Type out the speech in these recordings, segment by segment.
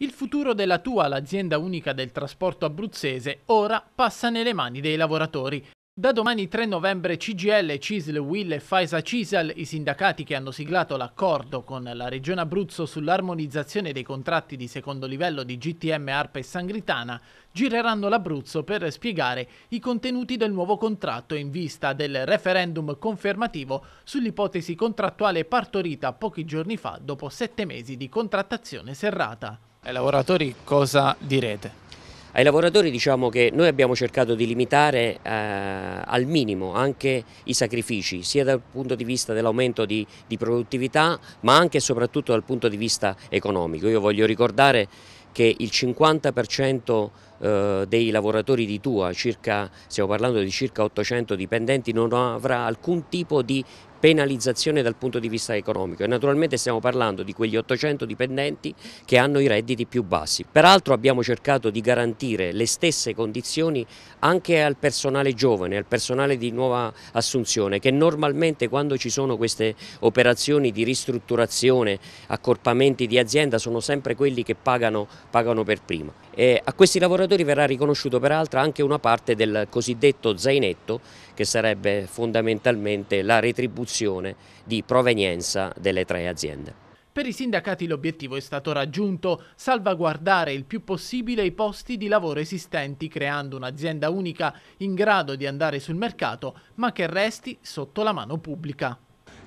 Il futuro della tua, l'azienda unica del trasporto abruzzese, ora passa nelle mani dei lavoratori. Da domani 3 novembre CGL, CISL, Will e FAISA CISAL, i sindacati che hanno siglato l'accordo con la Regione Abruzzo sull'armonizzazione dei contratti di secondo livello di GTM ARPA e Sangritana, gireranno l'Abruzzo per spiegare i contenuti del nuovo contratto in vista del referendum confermativo sull'ipotesi contrattuale partorita pochi giorni fa dopo sette mesi di contrattazione serrata. Ai lavoratori cosa direte? Ai lavoratori diciamo che noi abbiamo cercato di limitare eh, al minimo anche i sacrifici, sia dal punto di vista dell'aumento di, di produttività, ma anche e soprattutto dal punto di vista economico. Io voglio ricordare che il 50% eh, dei lavoratori di Tua, circa, stiamo parlando di circa 800 dipendenti, non avrà alcun tipo di penalizzazione dal punto di vista economico e naturalmente stiamo parlando di quegli 800 dipendenti che hanno i redditi più bassi. Peraltro abbiamo cercato di garantire le stesse condizioni anche al personale giovane, al personale di nuova assunzione che normalmente quando ci sono queste operazioni di ristrutturazione, accorpamenti di azienda sono sempre quelli che pagano, pagano per prima. E a questi lavoratori lavoratori verrà riconosciuto peraltro anche una parte del cosiddetto zainetto che sarebbe fondamentalmente la retribuzione di provenienza delle tre aziende. Per i sindacati l'obiettivo è stato raggiunto, salvaguardare il più possibile i posti di lavoro esistenti creando un'azienda unica in grado di andare sul mercato ma che resti sotto la mano pubblica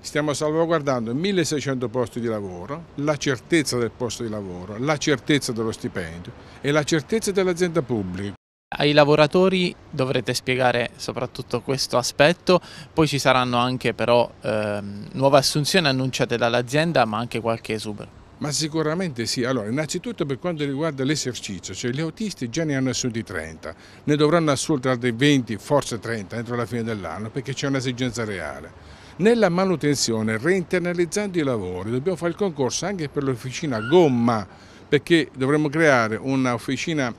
stiamo salvaguardando 1600 posti di lavoro, la certezza del posto di lavoro, la certezza dello stipendio e la certezza dell'azienda pubblica. Ai lavoratori dovrete spiegare soprattutto questo aspetto, poi ci saranno anche però ehm, nuove assunzioni annunciate dall'azienda ma anche qualche esubero. Ma sicuramente sì. Allora, innanzitutto per quanto riguarda l'esercizio, cioè gli autisti già ne hanno assunti 30, ne dovranno assunti altri 20, forse 30 entro la fine dell'anno perché c'è un'esigenza reale nella manutenzione, reinternalizzando i lavori, dobbiamo fare il concorso anche per l'officina gomma, perché dovremmo creare un'officina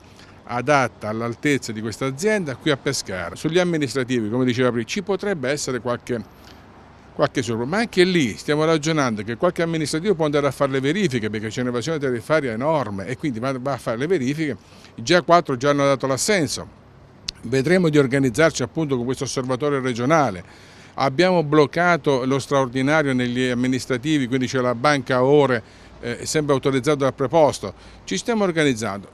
adatta all'altezza di questa azienda qui a Pescara. Sugli amministrativi, come diceva prima, ci potrebbe essere qualche, qualche sorpresa, ma anche lì stiamo ragionando che qualche amministrativo può andare a fare le verifiche perché c'è un'evasione tariffaria enorme e quindi va, a fare le verifiche, già quattro già hanno dato l'assenso. Vedremo di organizzarci appunto con questo osservatorio regionale abbiamo bloccato lo straordinario negli amministrativi, quindi c'è la banca a ore eh, sempre autorizzato dal preposto, ci stiamo organizzando.